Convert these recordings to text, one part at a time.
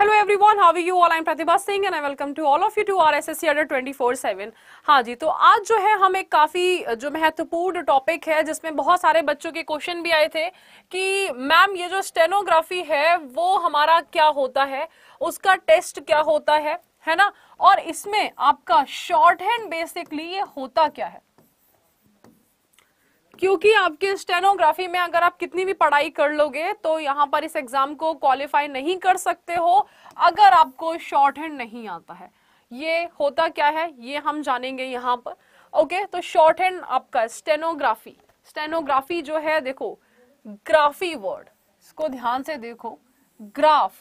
Hello everyone how you all I am Pratibha Singh and I welcome to all of you to R S S C order twenty four seven हाँ जी तो आज जो है हम एक काफ़ी जो महत्वपूर्ण टॉपिक है जिसमें बहुत सारे बच्चों के क्वेश्चन भी आए थे कि मैम ये जो स्टेनोग्राफी है वो हमारा क्या होता है उसका टेस्ट क्या होता है है ना और इसमें आपका शॉर्ट हैंड बेसिकली ये होता क्या है क्योंकि आपके स्टेनोग्राफी में अगर आप कितनी भी पढ़ाई कर लोगे तो यहाँ पर इस एग्जाम को क्वालिफाई नहीं कर सकते हो अगर आपको शॉर्ट हैंड नहीं आता है ये होता क्या है ये हम जानेंगे यहाँ पर ओके तो शॉर्ट हैंड आपका स्टेनोग्राफी स्टेनोग्राफी जो है देखो ग्राफी वर्ड इसको ध्यान से देखो ग्राफ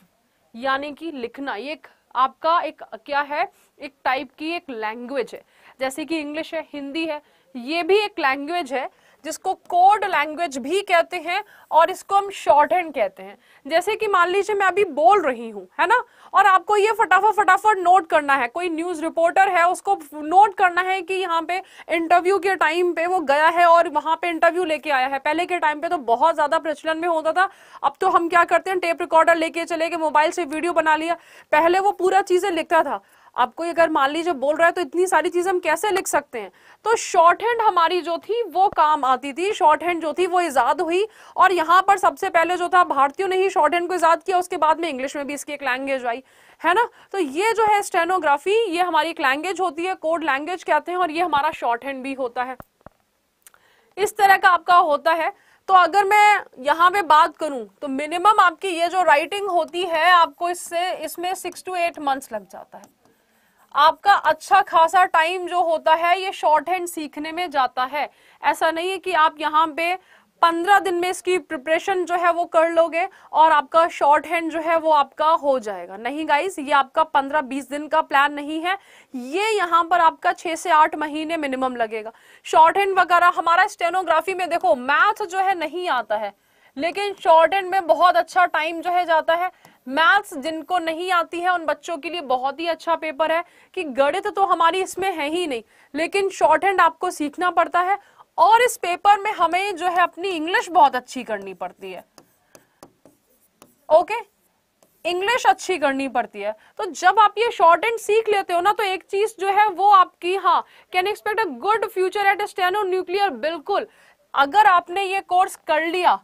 यानी कि लिखना ये एक आपका एक क्या है एक टाइप की एक लैंग्वेज है जैसे कि इंग्लिश है हिंदी है ये भी एक लैंग्वेज है जिसको कोड लैंग्वेज भी कहते हैं और इसको हम शॉर्ट हैंड कहते हैं जैसे कि मान लीजिए मैं अभी बोल रही हूँ है ना और आपको ये फटाफट फटाफट नोट करना है कोई न्यूज़ रिपोर्टर है उसको नोट करना है कि यहाँ पे इंटरव्यू के टाइम पे वो गया है और वहाँ पे इंटरव्यू लेके आया है पहले के टाइम पे तो बहुत ज़्यादा प्रचलन में होता था अब तो हम क्या करते हैं टेप रिकॉर्डर लेके चले गए मोबाइल से वीडियो बना लिया पहले वो पूरा चीज़ें लिखता था आपको अगर मान लीजिए बोल रहा है तो इतनी सारी चीज़ हम कैसे लिख सकते हैं तो शॉर्ट हैंड हमारी जो थी वो काम आती थी शॉर्ट हैंड जो थी वो ईजाद हुई और यहाँ पर सबसे पहले जो था भारतीयों ने ही शॉर्ट हैंड को ईजाद किया उसके बाद में इंग्लिश में भी इसकी एक लैंग्वेज आई है ना तो ये जो है स्टेनोग्राफी ये हमारी एक लैंग्वेज होती है कोड लैंग्वेज कहते हैं और ये हमारा शॉर्ट हैंड भी होता है इस तरह का आपका होता है तो अगर मैं यहाँ पे बात करूं तो मिनिमम आपकी ये जो राइटिंग होती है आपको इससे इसमें सिक्स टू एट मंथ्स लग जाता है आपका अच्छा खासा टाइम जो होता है ये शॉर्ट हैंड सीखने में जाता है ऐसा नहीं है कि आप यहाँ पे पंद्रह दिन में इसकी प्रिपरेशन जो है वो कर लोगे और आपका शॉर्ट हैंड जो है वो आपका हो जाएगा नहीं गाइज ये आपका पंद्रह बीस दिन का प्लान नहीं है ये यहाँ पर आपका छः से आठ महीने मिनिमम लगेगा शॉर्ट हैंड वगैरह हमारा स्टेनोग्राफी में देखो मैथ जो है नहीं आता है लेकिन शॉर्ट हैंड में बहुत अच्छा टाइम जो है जाता है मैथ्स जिनको नहीं आती है उन बच्चों के लिए बहुत ही अच्छा पेपर है कि गणित तो हमारी इसमें है ही नहीं लेकिन शॉर्ट हैंड आपको सीखना पड़ता है और इस पेपर में हमें जो है अपनी इंग्लिश बहुत अच्छी करनी पड़ती है ओके इंग्लिश अच्छी करनी पड़ती है तो जब आप ये शॉर्ट एंड सीख लेते हो ना तो एक चीज जो है वो आपकी हाँ can expect a good future at steno nuclear बिल्कुल अगर आपने ये कोर्स कर लिया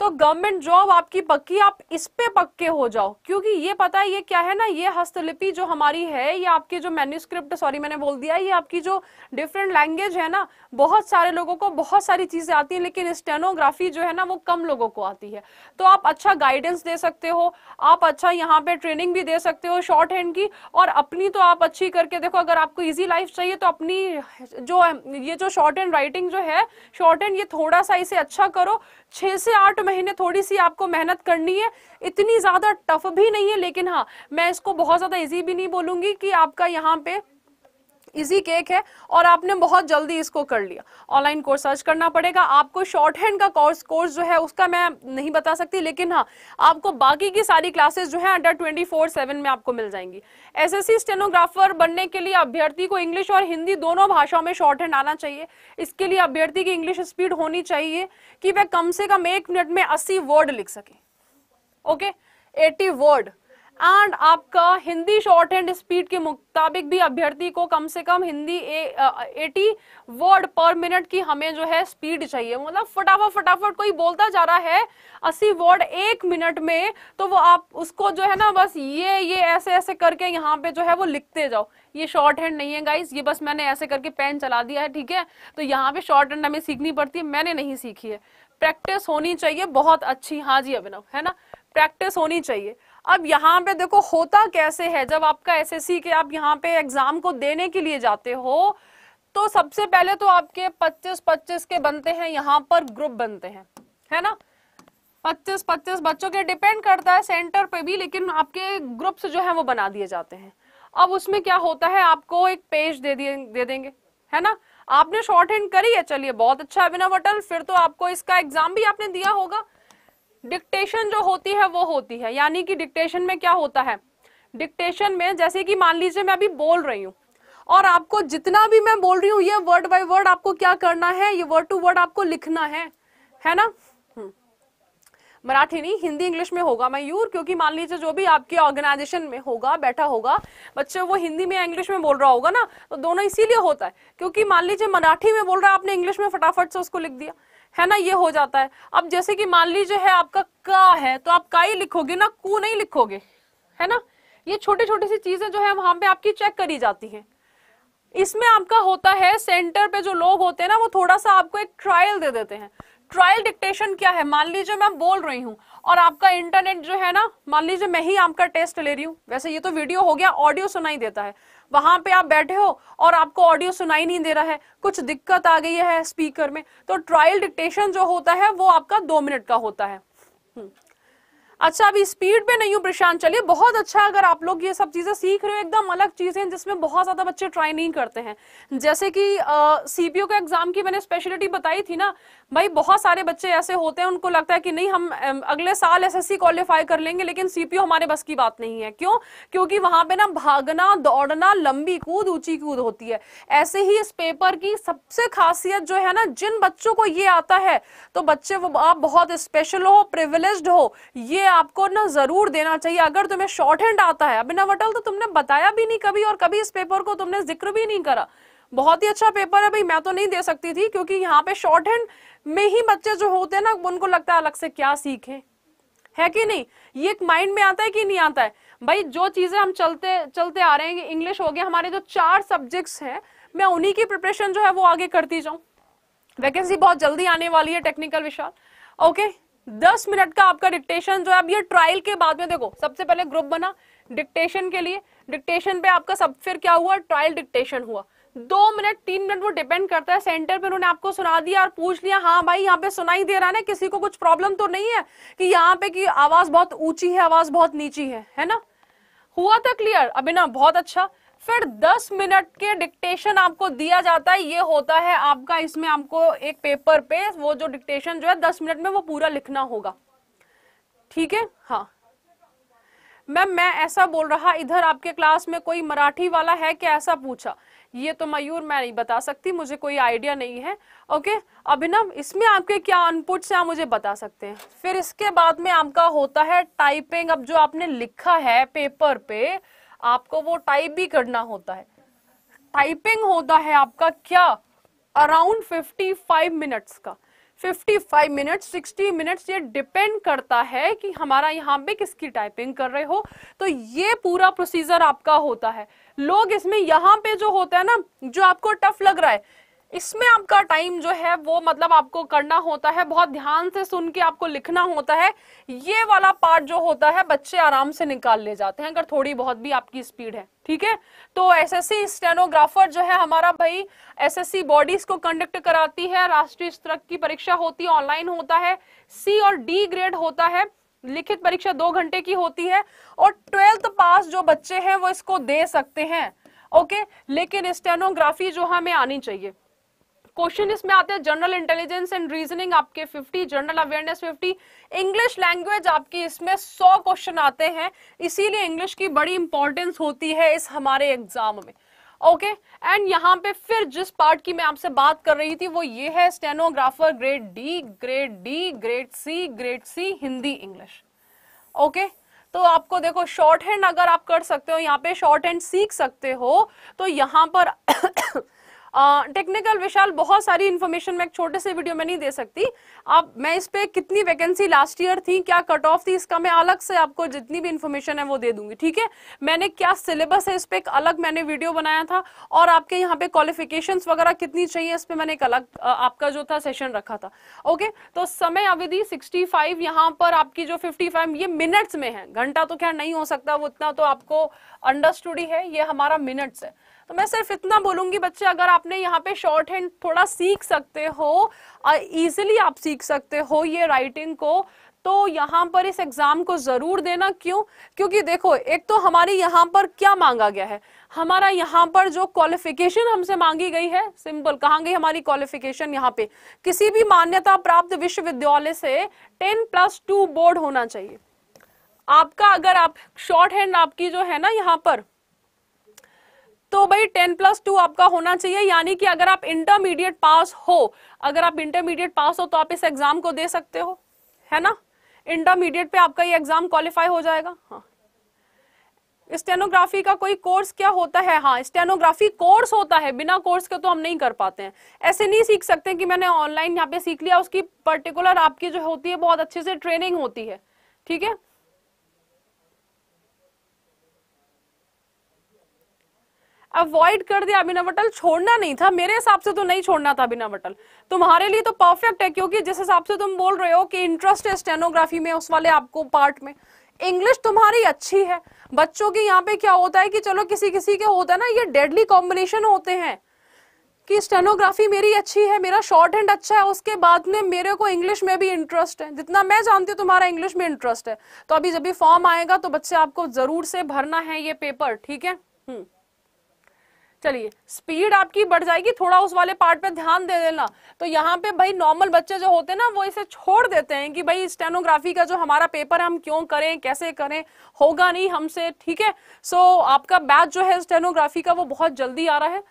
तो गवर्नमेंट जॉब आपकी पक्की आप इस पे पक्के हो जाओ क्योंकि ये पता है ये क्या है ना ये हस्तलिपि जो हमारी है ये आपके जो मैन्यूस्क्रिप्ट सॉरी मैंने बोल दिया ये आपकी जो डिफरेंट लैंग्वेज है ना बहुत सारे लोगों को बहुत सारी चीज़ें आती हैं लेकिन स्टेनोग्राफी जो है ना वो कम लोगों को आती है तो आप अच्छा गाइडेंस दे सकते हो आप अच्छा यहाँ पे ट्रेनिंग भी दे सकते हो शॉर्ट हैंड की और अपनी तो आप अच्छी करके देखो अगर आपको ईजी लाइफ चाहिए तो अपनी जो ये जो शॉर्ट हैंड राइटिंग जो है शॉर्ट हैंड ये थोड़ा सा इसे अच्छा करो छः से आठ महीने थोड़ी सी आपको मेहनत करनी है इतनी ज़्यादा टफ भी नहीं है लेकिन हाँ मैं इसको बहुत ज़्यादा इजी भी नहीं बोलूंगी कि आपका यहाँ पे इजी केक है और आपने बहुत जल्दी इसको कर लिया ऑनलाइन कोर्स सर्च करना पड़ेगा आपको शॉर्ट हैंड का कोर्स कोर्स जो है उसका मैं नहीं बता सकती लेकिन हाँ आपको बाकी की सारी क्लासेस जो है अंडर ट्वेंटी फोर सेवन में आपको मिल जाएंगी एसएससी स्टेनोग्राफर बनने के लिए अभ्यर्थी को इंग्लिश और हिंदी दोनों भाषाओं में शॉर्ट हैंड आना चाहिए इसके लिए अभ्यर्थी की इंग्लिश स्पीड होनी चाहिए कि वह कम से कम एक मिनट में अस्सी वर्ड लिख सके ओके एटी वर्ड एंड आपका हिंदी शॉर्ट हैंड स्पीड के मुताबिक भी अभ्यर्थी को कम से कम Hindi eighty word per minute की हमें जो है स्पीड चाहिए मतलब फटाफट फटाफट कोई बोलता जा रहा है अस्सी वर्ड एक मिनट में तो वो आप उसको जो है ना बस ये ये ऐसे ऐसे करके यहाँ पे जो है वो लिखते जाओ ये शॉर्ट हैंड नहीं है गाइज ये बस मैंने ऐसे करके पेन चला दिया है ठीक है तो यहाँ पे शॉर्ट हैंड हमें सीखनी पड़ती है मैंने नहीं सीखी है प्रैक्टिस होनी चाहिए बहुत अच्छी हाँ जी अभिनव है ना प्रैक्टिस होनी चाहिए अब यहाँ पे देखो होता कैसे है जब आपका एसएससी के आप यहाँ पे एग्जाम को देने के लिए जाते हो तो सबसे पहले तो आपके 25-25 के बनते हैं यहाँ पर ग्रुप बनते हैं है ना 25-25 बच्चों के डिपेंड करता है सेंटर पे भी लेकिन आपके ग्रुप्स जो है वो बना दिए जाते हैं अब उसमें क्या होता है आपको एक पेज दे दिए दे देंगे है ना आपने शॉर्ट हैंड करी है चलिए बहुत अच्छा अभिनव अटल फिर तो आपको इसका एग्जाम भी आपने दिया होगा डिक्टेशन जो होती है वो होती है यानी कि डिक्टेशन में क्या होता है डिक्टेशन में जैसे कि मान लीजिए मैं अभी बोल रही हूँ और आपको जितना भी मैं बोल रही हूँ ये वर्ड बाय वर्ड आपको क्या करना है ये वर्ड टू वर्ड आपको लिखना है है ना हम्म। मराठी नहीं हिंदी इंग्लिश में होगा मयूर क्योंकि मान लीजिए जो भी आपके ऑर्गेनाइजेशन में होगा बैठा होगा बच्चे वो हिंदी में इंग्लिश में बोल रहा होगा ना तो दोनों इसीलिए होता है क्योंकि मान लीजिए मराठी में बोल रहा है आपने इंग्लिश में फटाफट से उसको लिख दिया है ना ये हो जाता है अब जैसे कि मान लीजिए है आपका का है तो आप का ही लिखोगे ना कू नहीं लिखोगे है ना ये छोटी छोटी सी चीजें जो है वहां पे आपकी चेक करी जाती हैं इसमें आपका होता है सेंटर पे जो लोग होते हैं ना वो थोड़ा सा आपको एक ट्रायल दे देते हैं ट्रायल डिक्टेशन क्या है मान लीजिए मैं बोल रही हूँ और आपका इंटरनेट जो है ना मान लीजिए मैं ही आपका टेस्ट ले रही हूँ वैसे ये तो वीडियो हो गया ऑडियो सुनाई देता है वहां पे आप बैठे हो और आपको ऑडियो सुनाई नहीं दे रहा है कुछ दिक्कत आ गई है स्पीकर में तो ट्रायल डिक्टेशन जो होता है वो आपका दो मिनट का होता है हम्म। अच्छा अभी स्पीड पे नहीं हूँ प्रशांत चलिए बहुत अच्छा अगर आप लोग ये सब चीज़ें सीख रहे हो एकदम अलग चीज़ें जिसमें बहुत ज़्यादा बच्चे ट्राई नहीं करते हैं जैसे कि सीपीओ के एग्ज़ाम की मैंने स्पेशलिटी बताई थी ना भाई बहुत सारे बच्चे ऐसे होते हैं उनको लगता है कि नहीं हम अगले साल एस क्वालिफाई कर लेंगे लेकिन सीपीओ हमारे बस की बात नहीं है क्यों क्योंकि वहां पे ना भागना दौड़ना लंबी कूद ऊंची कूद होती है ऐसे ही इस पेपर की सबसे खासियत जो है ना जिन बच्चों को ये आता है तो बच्चे वो आप बहुत स्पेशल हो प्रिविलेज हो ये आपको ना जरूर देना चाहिए अगर तुम्हें शॉर्ट हैंड आता है अभिनव अटल तो तुमने बताया भी नहीं कभी और कभी इस पेपर को तुमने जिक्र भी नहीं करा बहुत ही अच्छा पेपर है भाई मैं तो नहीं दे सकती थी क्योंकि यहाँ पे शॉर्ट हैंड में ही बच्चे जो होते हैं ना उनको लगता है अलग से क्या सीखे है कि नहीं ये एक माइंड में आता है कि नहीं आता है भाई जो चीजें हम चलते चलते आ रहे हैं इंग्लिश हो गया हमारे जो चार सब्जेक्ट्स हैं मैं उन्हीं की प्रिपरेशन जो है वो आगे करती जाऊं वैकेंसी बहुत जल्दी आने वाली है टेक्निकल विशाल ओके दस मिनट का आपका डिक्टेशन जो है अब ये ट्रायल के बाद में देखो सबसे पहले ग्रुप बना डिक्टेशन के लिए डिक्टेशन पे आपका सब फिर क्या हुआ ट्रायल डिक्टेशन हुआ दो मिनट तीन मिनट वो डिपेंड करता है सेंटर पे उन्होंने आपको सुना दिया और पूछ लिया हाँ भाई यहाँ पे सुनाई दे रहा है ना किसी को कुछ प्रॉब्लम तो नहीं है कि यहाँ पे की आवाज बहुत ऊंची है आवाज बहुत नीची है है ना हुआ था तो क्लियर अभी ना बहुत अच्छा फिर 10 मिनट के डिक्टेशन आपको दिया जाता है ये होता है आपका इसमें आपको एक पेपर पे वो जो डिक्टेशन जो है 10 मिनट में वो पूरा लिखना होगा ठीक है हाँ मैम मैं ऐसा बोल रहा इधर आपके क्लास में कोई मराठी वाला है क्या ऐसा पूछा ये तो मयूर मैं नहीं बता सकती मुझे कोई आइडिया नहीं है ओके अभिनव इसमें आपके क्या अनपुट से आप मुझे बता सकते हैं फिर इसके बाद में आपका होता है टाइपिंग अब जो आपने लिखा है पेपर पे आपको वो टाइप भी करना होता है टाइपिंग होता है आपका क्या अराउंड 55 मिनट्स का 55 मिनट्स 60 मिनट्स ये डिपेंड करता है कि हमारा यहाँ पे किसकी टाइपिंग कर रहे हो तो ये पूरा प्रोसीजर आपका होता है लोग इसमें यहाँ पे जो होता है ना जो आपको टफ लग रहा है इसमें आपका टाइम जो है वो मतलब आपको करना होता है बहुत ध्यान से सुन के आपको लिखना होता है ये वाला पार्ट जो होता है बच्चे आराम से निकाल ले जाते हैं अगर थोड़ी बहुत भी आपकी स्पीड है ठीक है तो एसएससी स्टेनोग्राफर जो है हमारा भाई एसएससी बॉडीज को कंडक्ट कराती है राष्ट्रीय स्तर की परीक्षा होती है ऑनलाइन होता है सी और डी ग्रेड होता है लिखित परीक्षा दो घंटे की होती है और ट्वेल्थ पास जो बच्चे हैं वो इसको दे सकते हैं ओके लेकिन स्टेनोग्राफी जो हमें आनी चाहिए क्वेश्चन इसमें आते हैं जनरल इंटेलिजेंस एंड रीजनिंग आपके 50 जनरल अवेयरनेस 50 इंग्लिश लैंग्वेज आपके इसमें 100 क्वेश्चन आते हैं इसीलिए इंग्लिश की बड़ी इंपॉर्टेंस होती है इस हमारे एग्जाम में ओके okay? एंड यहाँ पे फिर जिस पार्ट की मैं आपसे बात कर रही थी वो ये है stenographer grade D grade D grade C grade C Hindi English okay तो आपको देखो शॉर्ट हैंड अगर आप कर सकते हो यहाँ पे शॉर्ट हैंड सीख सकते हो तो यहाँ पर टेक्निकल विशाल बहुत सारी इन्फॉर्मेशन मैं एक छोटे से वीडियो में नहीं दे सकती आप मैं इस पर कितनी वैकेंसी लास्ट ईयर थी क्या कट ऑफ थी इसका मैं अलग से आपको जितनी भी इन्फॉर्मेशन है वो दे दूंगी ठीक है मैंने क्या सिलेबस है इस पर एक अलग मैंने वीडियो बनाया था और आपके यहाँ पे क्वालिफिकेशन वगैरह कितनी चाहिए इस पर मैंने एक अलग आपका जो था सेशन रखा था ओके तो समय अवधि सिक्सटी फाइव यहाँ पर आपकी जो फिफ्टी फाइव ये मिनट्स में है घंटा तो क्या नहीं हो सकता वो इतना तो आपको अंडरस्टूडी है ये हमारा मिनट्स है तो मैं सिर्फ इतना बोलूंगी बच्चे अगर आप आपने यहाँ पे शॉर्ट हैंड थोड़ा सीख सकते हो ईजिली आप सीख सकते हो ये राइटिंग को तो यहाँ पर इस एग्जाम को जरूर देना क्यों क्योंकि देखो एक तो हमारी यहाँ पर क्या मांगा गया है हमारा यहाँ पर जो क्वालिफिकेशन हमसे मांगी गई है सिंपल कहाँ गई हमारी क्वालिफिकेशन यहाँ पे किसी भी मान्यता प्राप्त विश्वविद्यालय से टेन प्लस टू बोर्ड होना चाहिए आपका अगर आप शॉर्ट हैंड आपकी जो है ना यहाँ पर तो भाई टेन प्लस टू आपका होना चाहिए यानी कि अगर आप इंटरमीडिएट पास हो अगर आप इंटरमीडिएट पास हो तो आप इस एग्जाम को दे सकते हो है ना इंटरमीडिएट पे आपका ये एग्जाम क्वालिफाई हो जाएगा हाँ स्टेनोग्राफी का कोई कोर्स क्या होता है हाँ स्टेनोग्राफी कोर्स होता है बिना कोर्स के तो हम नहीं कर पाते हैं ऐसे नहीं सीख सकते कि मैंने ऑनलाइन यहाँ पे सीख लिया उसकी पर्टिकुलर आपकी जो होती है बहुत अच्छे से ट्रेनिंग होती है ठीक है अवॉइड कर दिया अभिनव अटल छोड़ना नहीं था मेरे हिसाब से तो नहीं छोड़ना था अभिनव अटल तुम्हारे लिए तो परफेक्ट है क्योंकि जिस हिसाब से तुम बोल रहे हो कि इंटरेस्ट है स्टेनोग्राफी में उस वाले आपको पार्ट में इंग्लिश तुम्हारी अच्छी है बच्चों के यहाँ पे क्या होता है कि चलो किसी किसी के होता है ना ये डेडली कॉम्बिनेशन होते हैं कि स्टेनोग्राफी मेरी अच्छी है मेरा शॉर्ट हैंड अच्छा है उसके बाद में मेरे को इंग्लिश में भी इंटरेस्ट है जितना मैं जानती हूँ तुम्हारा इंग्लिश में इंटरेस्ट है तो अभी जब भी फॉर्म आएगा तो बच्चे आपको जरूर से भरना है ये पेपर ठीक है हम्म। चलिए स्पीड आपकी बढ़ जाएगी थोड़ा उस वाले पार्ट पे ध्यान दे देना तो यहाँ पे भाई नॉर्मल बच्चे जो होते हैं ना वो इसे छोड़ देते हैं कि भाई स्टेनोग्राफी का जो हमारा पेपर है हम क्यों करें कैसे करें होगा नहीं हमसे ठीक है सो so, आपका बैच जो है स्टेनोग्राफी का वो बहुत जल्दी आ रहा है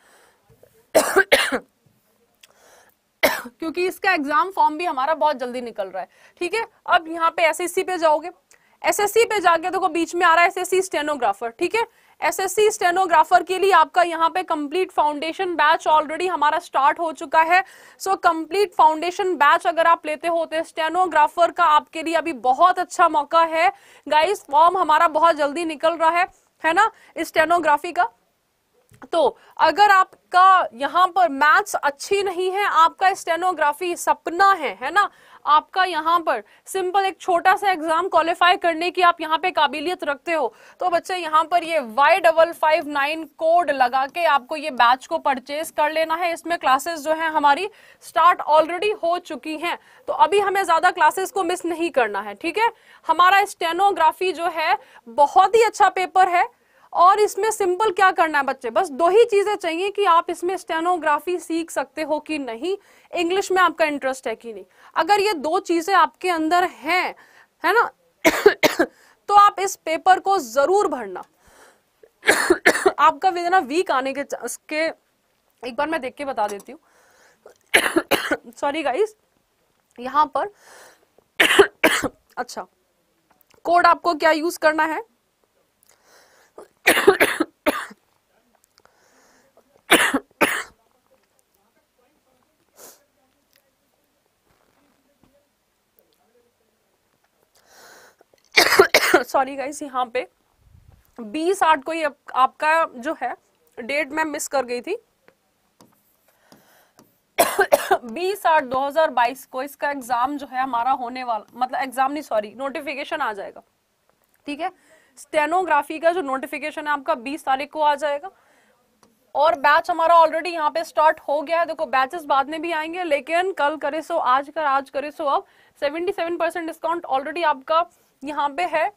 क्योंकि इसका एग्जाम फॉर्म भी हमारा बहुत जल्दी निकल रहा है ठीक है अब यहाँ पे एस पे जाओगे एस पे जाके देखो बीच में आ रहा है एस स्टेनोग्राफर ठीक है एसएससी स्टेनोग्राफर के लिए आपका यहाँ पे कंप्लीट फाउंडेशन बैच ऑलरेडी हमारा स्टार्ट हो चुका है सो कंप्लीट फाउंडेशन बैच अगर आप लेते होते तो स्टेनोग्राफर का आपके लिए अभी बहुत अच्छा मौका है गाइस फॉर्म हमारा बहुत जल्दी निकल रहा है है ना स्टेनोग्राफी का तो अगर आपका यहाँ पर मैथ्स अच्छी नहीं है आपका स्टेनोग्राफी सपना है है ना आपका यहाँ पर सिंपल एक छोटा सा एग्जाम क्वालिफाई करने की आप यहाँ पे काबिलियत रखते हो तो बच्चे यहाँ पर ये Y double five nine code लगा के आपको ये बैच को परचेज कर लेना है इसमें क्लासेस जो है हमारी स्टार्ट ऑलरेडी हो चुकी हैं तो अभी हमें ज्यादा क्लासेस को मिस नहीं करना है ठीक है हमारा स्टेनोग्राफी जो है बहुत ही अच्छा पेपर है और इसमें सिंपल क्या करना है बच्चे बस दो ही चीज़ें चाहिए कि आप इसमें स्टेनोग्राफी सीख सकते हो कि नहीं इंग्लिश में आपका इंटरेस्ट है कि नहीं अगर ये दो चीज़ें आपके अंदर हैं है ना तो आप इस पेपर को ज़रूर भरना आपका विद वीक आने के के एक बार मैं देख के बता देती हूँ सॉरी गाइस यहाँ पर अच्छा कोड आपको क्या यूज़ करना है सॉरी गाइस यहाँ पे बीस आठ को ही आप, आपका जो है डेट मैं मिस कर गई थी बीस आठ दो हजार बाईस को इसका एग्जाम जो है हमारा होने वाला मतलब एग्जाम नहीं सॉरी नोटिफिकेशन आ जाएगा ठीक है स्टेनोग्राफी का जो नोटिफिकेशन है आपका बीस तारीख को आ जाएगा और बैच हमारा ऑलरेडी यहाँ पे स्टार्ट हो गया है देखो बैचेस बाद में भी आएंगे लेकिन कल करे सो आज कर आज करे सो अब seventy seven percent discount already आपका यहाँ पे है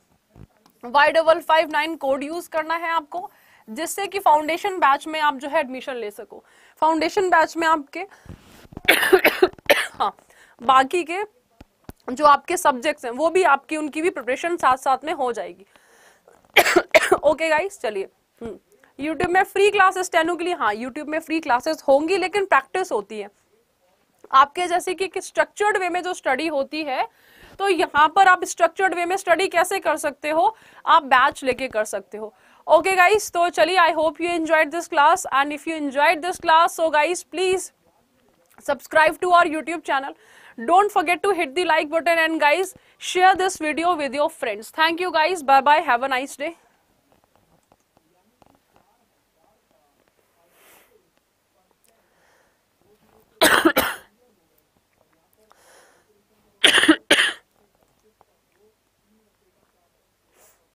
Y double five nine code use करना है आपको जिससे कि फाउंडेशन बैच में आप जो है एडमिशन ले सको फाउंडेशन बैच में आपके हाँ बाकी के जो आपके सब्जेक्ट्स हैं वो भी आपकी उनकी भी प्रिपरेशन साथ साथ में हो जाएगी ओके गाइस चलिए यूट्यूब हम्म, में फ्री क्लासेस टेनू के लिए हाँ यूट्यूब में फ्री क्लासेस होंगी लेकिन प्रैक्टिस होती है आपके जैसे कि स्ट्रक्चर्ड वे में जो स्टडी होती है तो यहाँ पर आप स्ट्रक्चर्ड वे में स्टडी कैसे कर सकते हो आप बैच लेके कर सकते हो ओके गाइस तो चलिए I hope you enjoyed this class and if you enjoyed this class so guys please subscribe to our YouTube channel don't forget to hit the like button and guys share this video with your friends thank you guys bye bye have a nice day